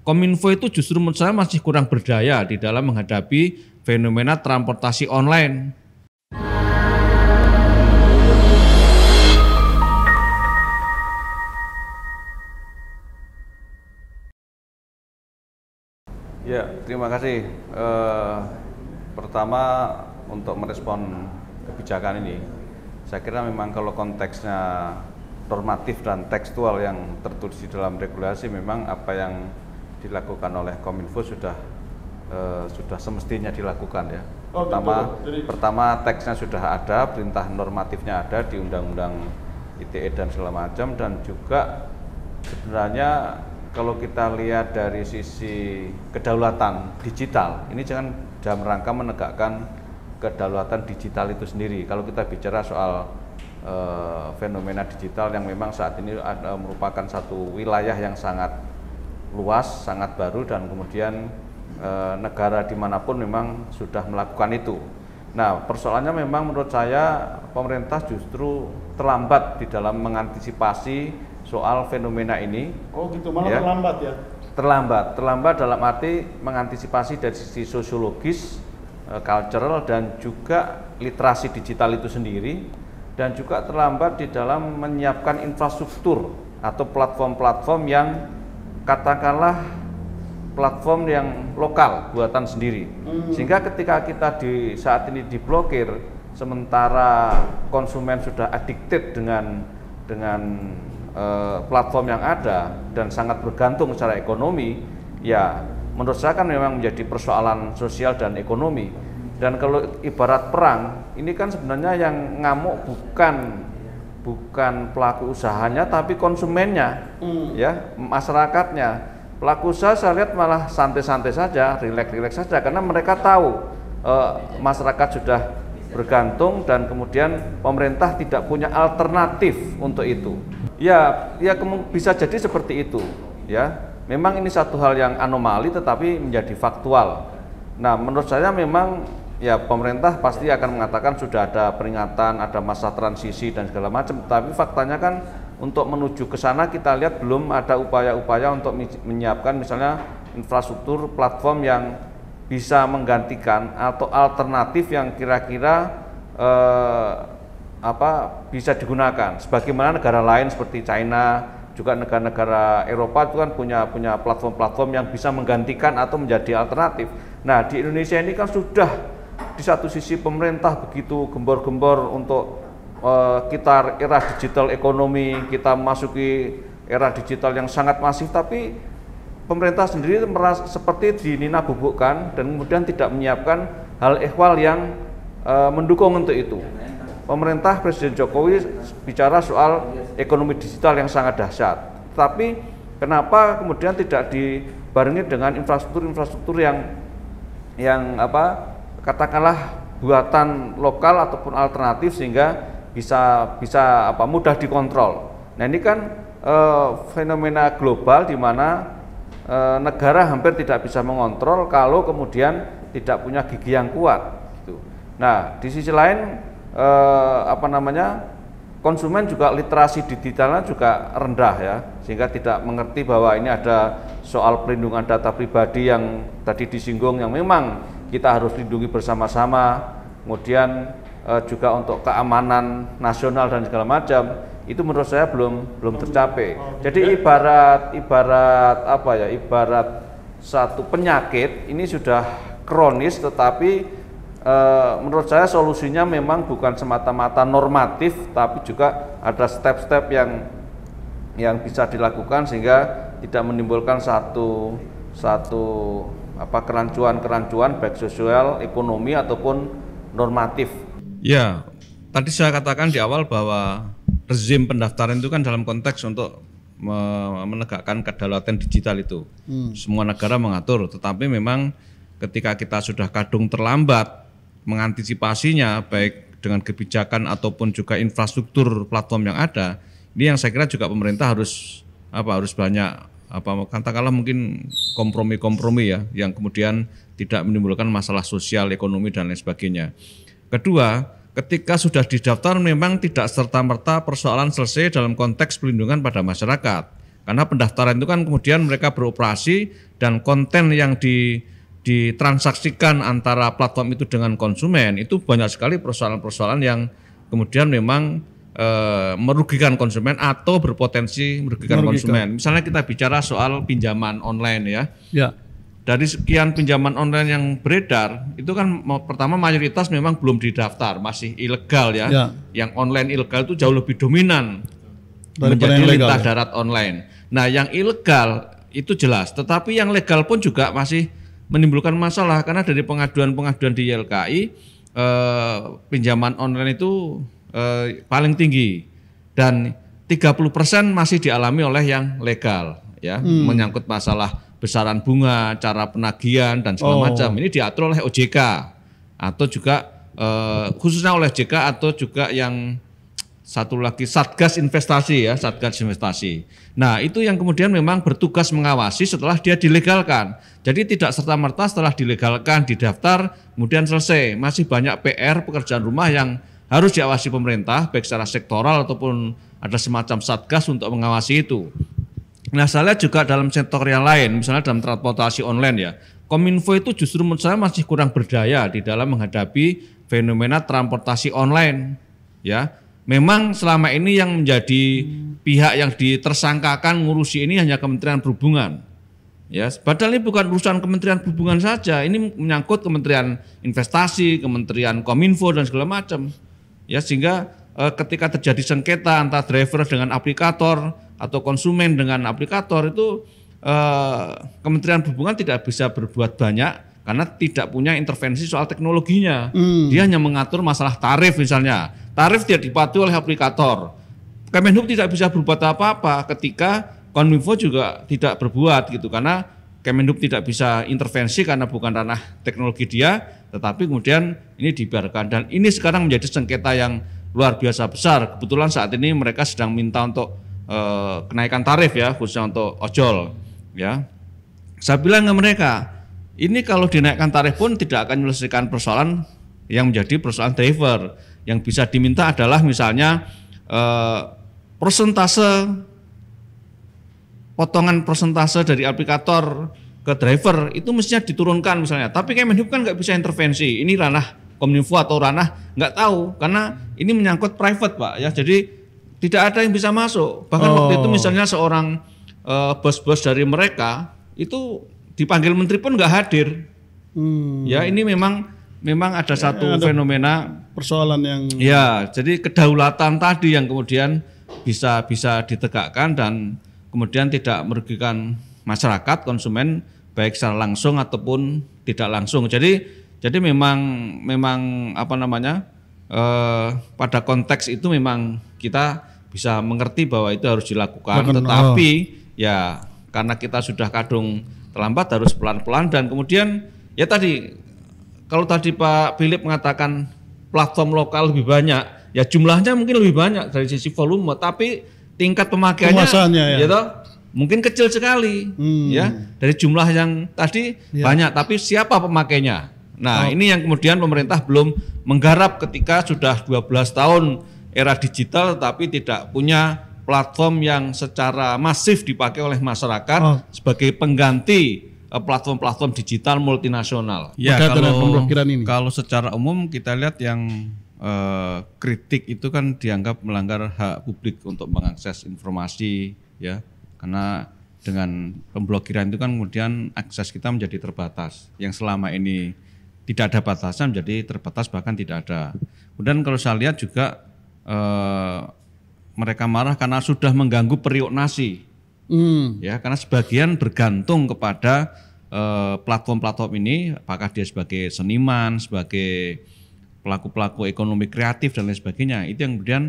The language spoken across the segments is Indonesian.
Kominfo itu justru menurut saya masih kurang berdaya di dalam menghadapi fenomena transportasi online. Ya, terima kasih. Uh, pertama untuk merespon kebijakan ini, saya kira memang kalau konteksnya normatif dan tekstual yang tertulis di dalam regulasi memang apa yang dilakukan oleh Kominfo sudah uh, sudah semestinya dilakukan ya. Oh, gitu. pertama Jadi... pertama teksnya sudah ada, perintah normatifnya ada di Undang-Undang ITE dan segala macam dan juga sebenarnya kalau kita lihat dari sisi kedaulatan digital, ini jangan dalam rangka menegakkan kedaulatan digital itu sendiri. Kalau kita bicara soal e, fenomena digital yang memang saat ini ada, merupakan satu wilayah yang sangat luas, sangat baru dan kemudian e, negara dimanapun memang sudah melakukan itu. Nah persoalannya memang menurut saya pemerintah justru terlambat di dalam mengantisipasi soal fenomena ini. Oh gitu, malah ya. terlambat ya? Terlambat, terlambat dalam arti mengantisipasi dari sisi sosiologis, e, cultural dan juga literasi digital itu sendiri dan juga terlambat di dalam menyiapkan infrastruktur atau platform-platform yang katakanlah platform yang lokal buatan sendiri. Hmm. Sehingga ketika kita di saat ini diblokir, sementara konsumen sudah addicted dengan dengan e, platform yang ada dan sangat bergantung secara ekonomi, ya menurut saya kan memang menjadi persoalan sosial dan ekonomi. Dan kalau ibarat perang, ini kan sebenarnya yang ngamuk bukan bukan pelaku usahanya tapi konsumennya hmm. ya masyarakatnya pelaku usaha saya lihat malah santai-santai saja rileks-rileks saja karena mereka tahu eh, masyarakat sudah bergantung dan kemudian pemerintah tidak punya alternatif untuk itu ya ya bisa jadi seperti itu ya memang ini satu hal yang anomali tetapi menjadi faktual nah menurut saya memang ya pemerintah pasti ya. akan mengatakan sudah ada peringatan, ada masa transisi dan segala macam. Tapi faktanya kan untuk menuju ke sana kita lihat belum ada upaya-upaya untuk menyiapkan misalnya infrastruktur platform yang bisa menggantikan atau alternatif yang kira-kira eh, apa bisa digunakan. Sebagaimana negara lain seperti China juga negara-negara Eropa itu kan punya punya platform-platform yang bisa menggantikan atau menjadi alternatif. Nah di Indonesia ini kan sudah di satu sisi pemerintah begitu gembor-gembor untuk uh, kita era digital ekonomi, kita masuki era digital yang sangat masif, tapi pemerintah sendiri merasa seperti Nina bubukkan dan kemudian tidak menyiapkan hal ehwal yang uh, mendukung untuk itu. Pemerintah Presiden Jokowi bicara soal ekonomi digital yang sangat dahsyat, tapi kenapa kemudian tidak dibarengi dengan infrastruktur-infrastruktur yang yang apa katakanlah buatan lokal ataupun alternatif sehingga bisa bisa apa mudah dikontrol. Nah ini kan e, fenomena global di mana e, negara hampir tidak bisa mengontrol kalau kemudian tidak punya gigi yang kuat. Gitu. Nah di sisi lain e, apa namanya konsumen juga literasi digitalnya juga rendah ya sehingga tidak mengerti bahwa ini ada soal pelindungan data pribadi yang tadi disinggung yang memang kita harus lindungi bersama-sama. Kemudian eh, juga untuk keamanan nasional dan segala macam itu menurut saya belum belum tercapai. Jadi ibarat ibarat apa ya? Ibarat satu penyakit ini sudah kronis tetapi e, menurut saya solusinya memang bukan semata-mata normatif tapi juga ada step-step yang yang bisa dilakukan sehingga tidak menimbulkan satu satu apa kerancuan-kerancuan baik sosial, ekonomi ataupun normatif. Ya, tadi saya katakan di awal bahwa rezim pendaftaran itu kan dalam konteks untuk menegakkan kedaulatan digital itu. Hmm. Semua negara mengatur, tetapi memang ketika kita sudah kadung terlambat mengantisipasinya baik dengan kebijakan ataupun juga infrastruktur platform yang ada, ini yang saya kira juga pemerintah harus apa harus banyak apa katakanlah mungkin kompromi-kompromi ya yang kemudian tidak menimbulkan masalah sosial, ekonomi dan lain sebagainya. Kedua, ketika sudah didaftar memang tidak serta-merta persoalan selesai dalam konteks pelindungan pada masyarakat. Karena pendaftaran itu kan kemudian mereka beroperasi dan konten yang di ditransaksikan antara platform itu dengan konsumen itu banyak sekali persoalan-persoalan yang kemudian memang e, merugikan konsumen atau berpotensi merugikan, merugikan konsumen. Misalnya kita bicara soal pinjaman online ya. Ya. Dari sekian pinjaman online yang beredar, itu kan pertama mayoritas memang belum didaftar, masih ilegal ya. ya. Yang online ilegal itu jauh lebih dominan Dari menjadi lintas ya. darat online. Nah, yang ilegal itu jelas, tetapi yang legal pun juga masih menimbulkan masalah karena dari pengaduan-pengaduan di YLKI eh, pinjaman online itu Eh, paling tinggi dan 30% masih dialami oleh yang legal ya hmm. menyangkut masalah besaran bunga, cara penagihan dan segala oh. macam. Ini diatur oleh OJK atau juga eh, khususnya oleh JK atau juga yang satu lagi Satgas Investasi ya, Satgas Investasi. Nah, itu yang kemudian memang bertugas mengawasi setelah dia dilegalkan. Jadi tidak serta-merta setelah dilegalkan, didaftar, kemudian selesai. Masih banyak PR pekerjaan rumah yang harus diawasi pemerintah baik secara sektoral ataupun ada semacam satgas untuk mengawasi itu. Nah, saya lihat juga dalam sektor yang lain, misalnya dalam transportasi online ya, Kominfo itu justru menurut saya masih kurang berdaya di dalam menghadapi fenomena transportasi online. Ya, memang selama ini yang menjadi pihak yang ditersangkakan ngurusi ini hanya Kementerian Perhubungan. Ya, padahal ini bukan urusan Kementerian Perhubungan saja, ini menyangkut Kementerian Investasi, Kementerian Kominfo dan segala macam ya sehingga eh, ketika terjadi sengketa antara driver dengan aplikator atau konsumen dengan aplikator itu eh, Kementerian Perhubungan tidak bisa berbuat banyak karena tidak punya intervensi soal teknologinya. Hmm. Dia hanya mengatur masalah tarif misalnya. Tarif tidak dipatuhi oleh aplikator. Kemenhub tidak bisa berbuat apa-apa ketika Kominfo juga tidak berbuat gitu karena Kemenhub tidak bisa intervensi karena bukan ranah teknologi dia tetapi kemudian ini dibiarkan dan ini sekarang menjadi sengketa yang luar biasa besar. Kebetulan saat ini mereka sedang minta untuk e, kenaikan tarif ya khususnya untuk ojol ya. Saya bilang ke mereka, ini kalau dinaikkan tarif pun tidak akan menyelesaikan persoalan yang menjadi persoalan driver. Yang bisa diminta adalah misalnya e, persentase potongan persentase dari aplikator ke driver itu mestinya diturunkan misalnya. Tapi Kemenhub kan nggak bisa intervensi. Ini ranah Kominfo atau ranah nggak tahu karena ini menyangkut private pak ya. Jadi tidak ada yang bisa masuk. Bahkan oh. waktu itu oh. misalnya seorang bos eh, bos-bos dari mereka itu dipanggil menteri pun nggak hadir. Hmm. Ya ini memang memang ada ya, satu ada fenomena persoalan yang ya jadi kedaulatan tadi yang kemudian bisa bisa ditegakkan dan kemudian tidak merugikan masyarakat konsumen baik secara langsung ataupun tidak langsung. Jadi jadi memang memang apa namanya eh, pada konteks itu memang kita bisa mengerti bahwa itu harus dilakukan, Bukan, tetapi oh. ya karena kita sudah kadung terlambat harus pelan-pelan dan kemudian ya tadi kalau tadi Pak Philip mengatakan platform lokal lebih banyak, ya jumlahnya mungkin lebih banyak dari sisi volume, tapi tingkat pemakaiannya, ya, gitu, mungkin kecil sekali hmm. ya dari jumlah yang tadi ya. banyak tapi siapa pemakainya nah oh. ini yang kemudian pemerintah belum menggarap ketika sudah 12 tahun era digital tapi tidak punya platform yang secara masif dipakai oleh masyarakat oh. sebagai pengganti eh, platform-platform digital multinasional. Ya, kalau ini. Kalau secara umum kita lihat yang eh, kritik itu kan dianggap melanggar hak publik untuk mengakses informasi ya karena dengan pemblokiran itu kan kemudian akses kita menjadi terbatas. Yang selama ini tidak ada batasan menjadi terbatas bahkan tidak ada. Kemudian kalau saya lihat juga eh, mereka marah karena sudah mengganggu periuk nasi. mm. Ya, karena sebagian bergantung kepada eh, platform-platform ini, apakah dia sebagai seniman, sebagai pelaku-pelaku ekonomi kreatif dan lain sebagainya, itu yang kemudian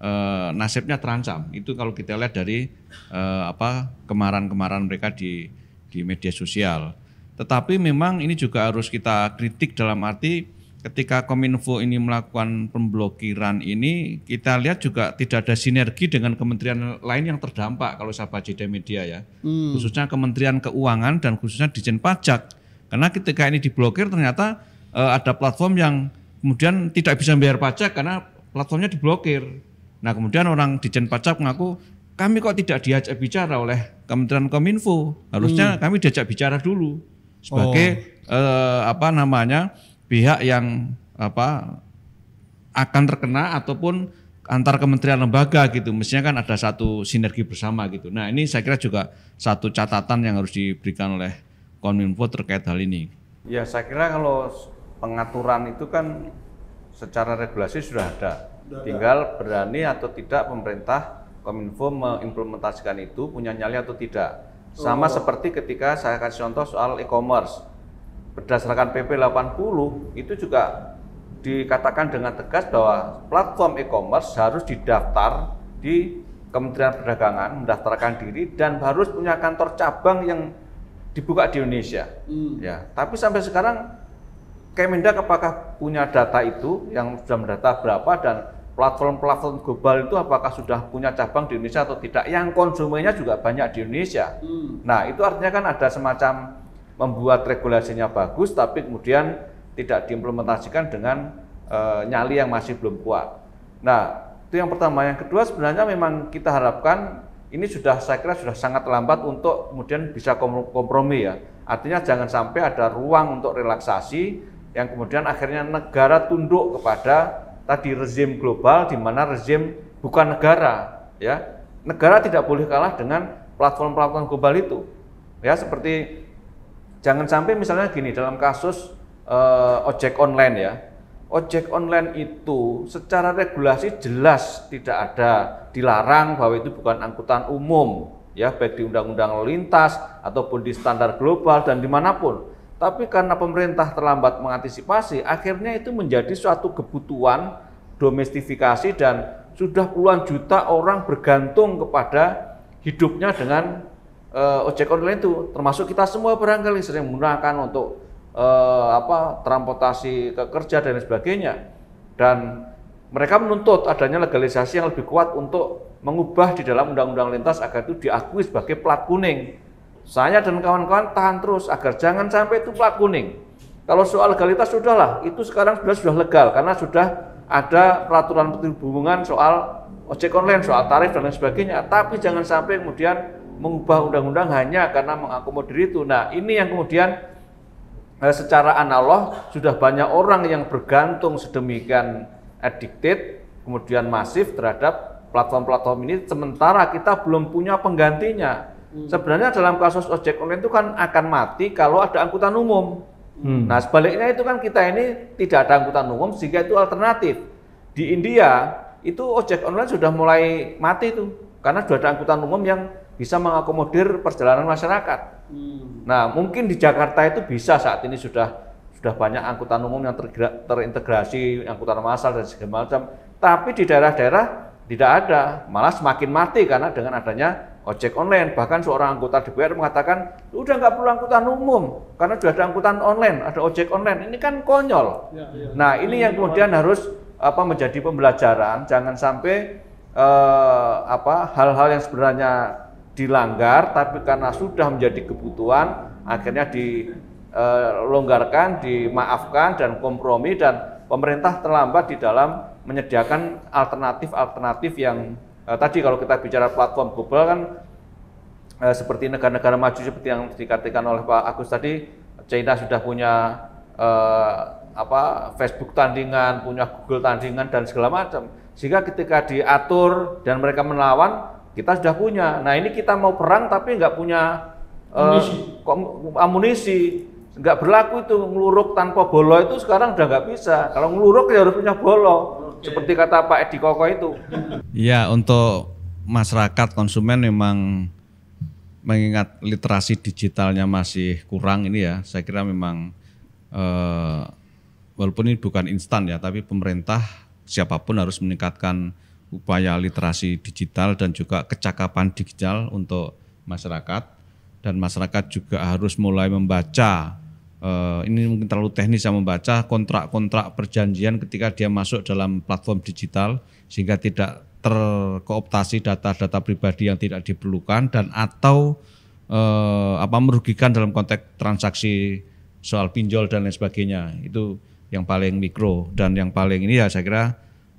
eh, nasibnya terancam. Itu kalau kita lihat dari eh, apa kemarahan-kemarahan mereka di di media sosial. Tetapi memang ini juga harus kita kritik dalam arti ketika Kominfo ini melakukan pemblokiran ini kita lihat juga tidak ada sinergi dengan kementerian lain yang terdampak kalau saya baca di media ya. Hmm. Khususnya Kementerian Keuangan dan khususnya Dijen Pajak. Karena ketika ini diblokir ternyata eh, ada platform yang kemudian tidak bisa membayar pajak karena platformnya diblokir. Nah kemudian orang di pajak mengaku kami kok tidak diajak bicara oleh Kementerian Kominfo. Harusnya hmm. kami diajak bicara dulu sebagai oh. eh, apa namanya pihak yang apa akan terkena ataupun antar kementerian lembaga gitu. Mestinya kan ada satu sinergi bersama gitu. Nah ini saya kira juga satu catatan yang harus diberikan oleh Kominfo terkait hal ini. Ya saya kira kalau pengaturan itu kan secara regulasi sudah ada Tinggal berani atau tidak pemerintah Kominfo mengimplementasikan itu punya nyali atau tidak. Sama oh. seperti ketika saya kasih contoh soal e-commerce. Berdasarkan PP 80 itu juga dikatakan dengan tegas bahwa platform e-commerce harus didaftar di Kementerian Perdagangan, mendaftarkan diri dan harus punya kantor cabang yang dibuka di Indonesia. Hmm. Ya, tapi sampai sekarang Kemendak apakah punya data itu yang sudah mendata berapa dan platform-platform global itu apakah sudah punya cabang di Indonesia atau tidak yang konsumennya juga banyak di Indonesia hmm. nah itu artinya kan ada semacam membuat regulasinya bagus tapi kemudian tidak diimplementasikan dengan e, nyali yang masih belum kuat nah itu yang pertama yang kedua sebenarnya memang kita harapkan ini sudah saya kira sudah sangat lambat untuk kemudian bisa kompromi ya artinya jangan sampai ada ruang untuk relaksasi yang kemudian akhirnya negara tunduk kepada tadi rezim global di mana rezim bukan negara ya. Negara tidak boleh kalah dengan platform-platform global itu. Ya seperti jangan sampai misalnya gini dalam kasus uh, ojek online ya. Ojek online itu secara regulasi jelas tidak ada dilarang bahwa itu bukan angkutan umum ya baik di undang-undang lintas ataupun di standar global dan dimanapun tapi karena pemerintah terlambat mengantisipasi, akhirnya itu menjadi suatu kebutuhan domestifikasi dan sudah puluhan juta orang bergantung kepada hidupnya dengan uh, ojek online itu, termasuk kita semua barangkali sering menggunakan untuk uh, apa transportasi ke kerja dan sebagainya. Dan mereka menuntut adanya legalisasi yang lebih kuat untuk mengubah di dalam undang-undang lintas agar itu diakui sebagai plat kuning saya dan kawan-kawan tahan terus agar jangan sampai itu plat kuning. Kalau soal legalitas sudahlah, itu sekarang sudah sudah legal karena sudah ada peraturan perhubungan soal ojek online, soal tarif dan lain sebagainya. Tapi jangan sampai kemudian mengubah undang-undang hanya karena mengakomodir itu. Nah, ini yang kemudian eh, secara analog sudah banyak orang yang bergantung sedemikian addicted, kemudian masif terhadap platform-platform ini sementara kita belum punya penggantinya Hmm. Sebenarnya dalam kasus ojek online itu kan akan mati kalau ada angkutan umum. Hmm. Nah sebaliknya itu kan kita ini tidak ada angkutan umum sehingga itu alternatif. Di India itu ojek online sudah mulai mati tuh karena sudah ada angkutan umum yang bisa mengakomodir perjalanan masyarakat. Hmm. Nah mungkin di Jakarta itu bisa saat ini sudah sudah banyak angkutan umum yang ter terintegrasi angkutan massal dan segala macam. Tapi di daerah-daerah tidak ada, malah semakin mati karena dengan adanya ojek online. Bahkan seorang anggota DPR mengatakan, udah nggak perlu angkutan umum, karena sudah ada angkutan online, ada ojek online. Ini kan konyol. Ya, ya. Nah, ini yang kemudian harus apa menjadi pembelajaran. Jangan sampai eh, apa hal-hal yang sebenarnya dilanggar, tapi karena sudah menjadi kebutuhan, akhirnya dilonggarkan, eh, dimaafkan dan kompromi dan pemerintah terlambat di dalam menyediakan alternatif-alternatif yang uh, tadi kalau kita bicara platform global kan uh, seperti negara-negara maju seperti yang dikatakan oleh Pak Agus tadi, China sudah punya uh, apa Facebook tandingan, punya Google tandingan dan segala macam. Sehingga ketika diatur dan mereka melawan, kita sudah punya. Nah ini kita mau perang tapi nggak punya amunisi. Uh, nggak berlaku itu ngeluruk tanpa bolo itu sekarang udah nggak bisa. Kalau ngeluruk ya harus punya bolo. Seperti kata Pak Edi Koko itu. Iya, untuk masyarakat konsumen memang mengingat literasi digitalnya masih kurang ini ya. Saya kira memang eh, walaupun ini bukan instan ya, tapi pemerintah siapapun harus meningkatkan upaya literasi digital dan juga kecakapan digital untuk masyarakat dan masyarakat juga harus mulai membaca uh, ini mungkin terlalu teknis saya membaca kontrak-kontrak perjanjian ketika dia masuk dalam platform digital sehingga tidak terkooptasi data-data pribadi yang tidak diperlukan dan atau uh, apa merugikan dalam konteks transaksi soal pinjol dan lain sebagainya itu yang paling mikro dan yang paling ini ya saya kira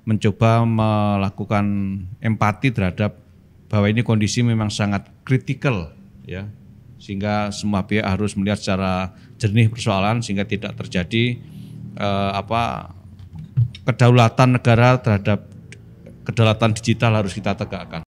mencoba melakukan empati terhadap bahwa ini kondisi memang sangat kritikal ya sehingga semua pihak harus melihat secara jernih persoalan sehingga tidak terjadi eh, apa kedaulatan negara terhadap kedaulatan digital harus kita tegakkan.